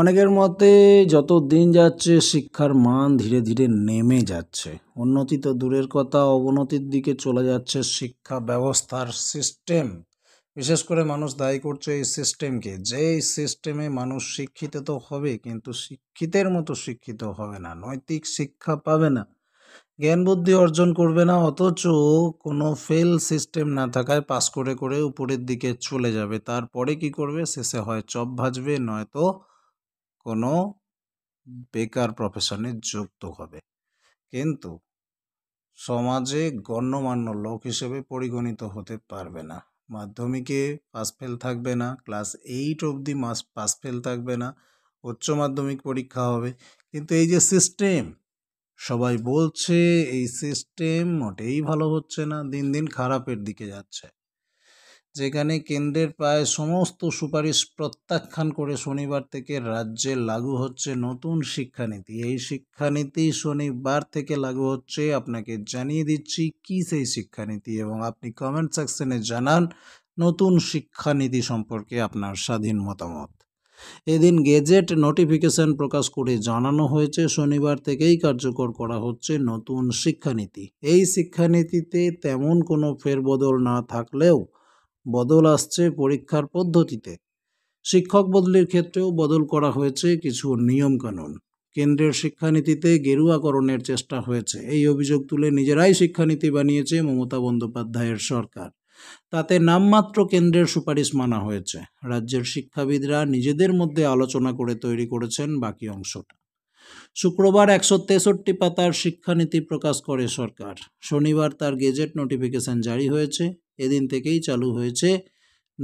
অনেকের মতে যত দিন যাচ্ছে শিক্ষার মান ধীরে ধীরে নেমে যাচ্ছে উন্নতি তো দূরের কথা অবনতির দিকে চলে যাচ্ছে শিক্ষা ব্যবস্থার সিস্টেম বিশেষ করে মানুষ দায়ী করছে এই সিস্টেমকে যে সিস্টেমে মানুষ শিক্ষিত তো হবে কিন্তু শিক্ষিতের মতো শিক্ষিত হবে না নৈতিক শিক্ষা পাবে না জ্ঞান বুদ্ধি অর্জন করবে না অথচ কোনো ফেল সিস্টেম না থাকায় পাস করে করে উপরের দিকে চলে যাবে তারপরে কি করবে শেষে হয় চপ ভাজবে নয়তো কোনো বেকার প্রফেশনে যুক্ত হবে কিন্তু সমাজে গণ্যমান্য লোক হিসেবে পরিগণিত হতে পারবে না মাধ্যমিকে পাস ফেল থাকবে না ক্লাস এইট অবধি মাস পাস ফেল থাকবে না উচ্চ মাধ্যমিক পরীক্ষা হবে কিন্তু এই যে সিস্টেম সবাই বলছে এই সিস্টেম মোটেই ভালো হচ্ছে না দিন দিন খারাপের দিকে যাচ্ছে যেখানে কেন্দ্রের প্রায় সমস্ত সুপারিশ প্রত্যাখ্যান করে শনিবার থেকে রাজ্যে লাগু হচ্ছে নতুন শিক্ষানীতি এই শিক্ষানীতি শনিবার থেকে লাগু হচ্ছে আপনাকে জানিয়ে দিচ্ছি কি সেই শিক্ষানীতি এবং আপনি কমেন্ট সেকশনে জানান নতুন শিক্ষানীতি সম্পর্কে আপনার স্বাধীন মতামত এদিন গেজেট নোটিফিকেশন প্রকাশ করে জানানো হয়েছে শনিবার থেকেই কার্যকর করা হচ্ছে নতুন শিক্ষানীতি এই শিক্ষানীতিতে তেমন কোনো ফেরবদল না থাকলেও বদল আসছে পরীক্ষার পদ্ধতিতে শিক্ষক বদলির ক্ষেত্রেও বদল করা হয়েছে কিছু নিয়মকানুন কেন্দ্রের শিক্ষানীতিতে গেরুয়াকরণের চেষ্টা হয়েছে এই অভিযোগ তুলে নিজেরাই শিক্ষানীতি বানিয়েছে মমতা বন্দ্যোপাধ্যায়ের সরকার তাতে নামমাত্র কেন্দ্রের সুপারিশ মানা হয়েছে রাজ্যের শিক্ষাবিদরা নিজেদের মধ্যে আলোচনা করে তৈরি করেছেন বাকি অংশটা শুক্রবার একশো তেষট্টি পাতার শিক্ষানীতি প্রকাশ করে সরকার শনিবার তার গেজেট নোটিফিকেশন জারি হয়েছে এদিন থেকেই চালু হয়েছে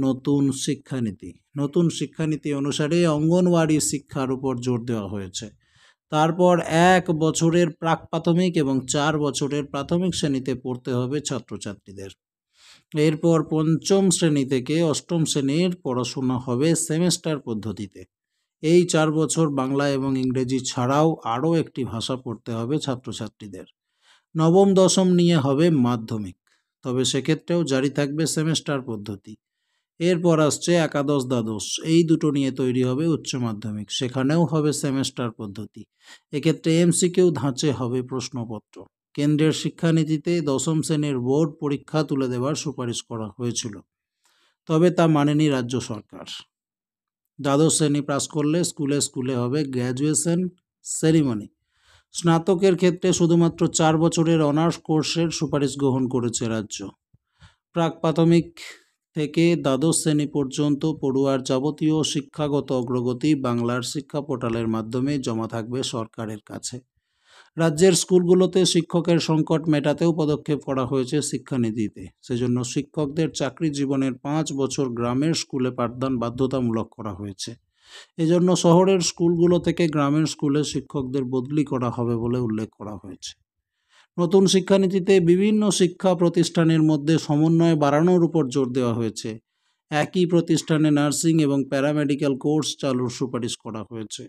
নতুন শিক্ষানীতি নতুন শিক্ষানীতি অনুসারে অঙ্গনওয়াড়ি শিক্ষার উপর জোর দেওয়া হয়েছে তারপর এক বছরের প্রাক প্রাথমিক এবং চার বছরের প্রাথমিক শ্রেণীতে পড়তে হবে ছাত্রছাত্রীদের এরপর পঞ্চম শ্রেণী থেকে অষ্টম শ্রেণীর পড়াশোনা হবে সেমেস্টার পদ্ধতিতে এই চার বছর বাংলা এবং ইংরেজি ছাড়াও আরও একটি ভাষা পড়তে হবে ছাত্রছাত্রীদের নবম দশম নিয়ে হবে মাধ্যমিক তবে সেক্ষেত্রেও জারি থাকবে সেমেস্টার পদ্ধতি এরপর আসছে একাদশ দ্বাদশ এই দুটো নিয়ে তৈরি হবে উচ্চ মাধ্যমিক সেখানেও হবে সেমেস্টার পদ্ধতি এক্ষেত্রে এমসিকেও ধাঁচে হবে প্রশ্নপত্র কেন্দ্রের শিক্ষানীতিতে দশম শ্রেণীর বোর্ড পরীক্ষা তুলে দেওয়ার সুপারিশ করা হয়েছিল তবে তা মানেনি রাজ্য সরকার দ্বাদশ শ্রেণী পাস করলে স্কুলে স্কুলে হবে গ্র্যাজুয়েশন সেরিমনি স্নাতকের ক্ষেত্রে শুধুমাত্র চার বছরের অনার্স কোর্সের সুপারিশ গ্রহণ করেছে রাজ্য প্রাক প্রাথমিক থেকে দ্বাদশ শ্রেণী পর্যন্ত পড়ুয়ার যাবতীয় শিক্ষাগত অগ্রগতি বাংলার শিক্ষা পোর্টালের মাধ্যমে জমা থাকবে সরকারের কাছে রাজ্যের স্কুলগুলোতে শিক্ষকের সংকট মেটাতেও পদক্ষেপ করা হয়েছে শিক্ষানীতিতে সেজন্য শিক্ষকদের চাকরি জীবনের পাঁচ বছর গ্রামের স্কুলে পাঠদান বাধ্যতামূলক করা হয়েছে এজন্য শহরের স্কুলগুলো থেকে গ্রামের স্কুলে শিক্ষকদের বদলি করা হবে বলে উল্লেখ করা হয়েছে নতুন শিক্ষানীতিতে বিভিন্ন শিক্ষা প্রতিষ্ঠানের মধ্যে সমন্বয় বাড়ানোর উপর জোর দেওয়া হয়েছে একই প্রতিষ্ঠানে নার্সিং এবং প্যারামেডিক্যাল কোর্স চালুর সুপারিশ করা হয়েছে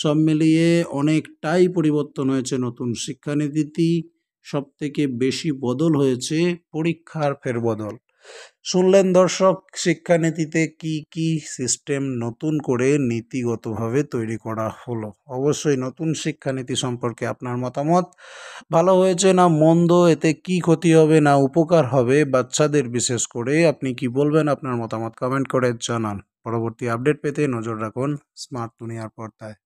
সব মিলিয়ে অনেকটাই পরিবর্তন হয়েছে নতুন শিক্ষানীতি সবথেকে বেশি বদল হয়েছে পরীক্ষার ফেরবদল শুনলেন দর্শক শিক্ষানীতিতে কি কি সিস্টেম নতুন করে নীতিগতভাবে তৈরি করা হলো অবশ্যই নতুন শিক্ষানীতি সম্পর্কে আপনার মতামত ভালো হয়েছে না মন্দ এতে কি ক্ষতি হবে না উপকার হবে বাচ্চাদের বিশেষ করে আপনি কি বলবেন আপনার মতামত কমেন্ট করে জানান পরবর্তী আপডেট পেতে নজর রাখুন স্মার্ট দুনিয়ার পর্দায়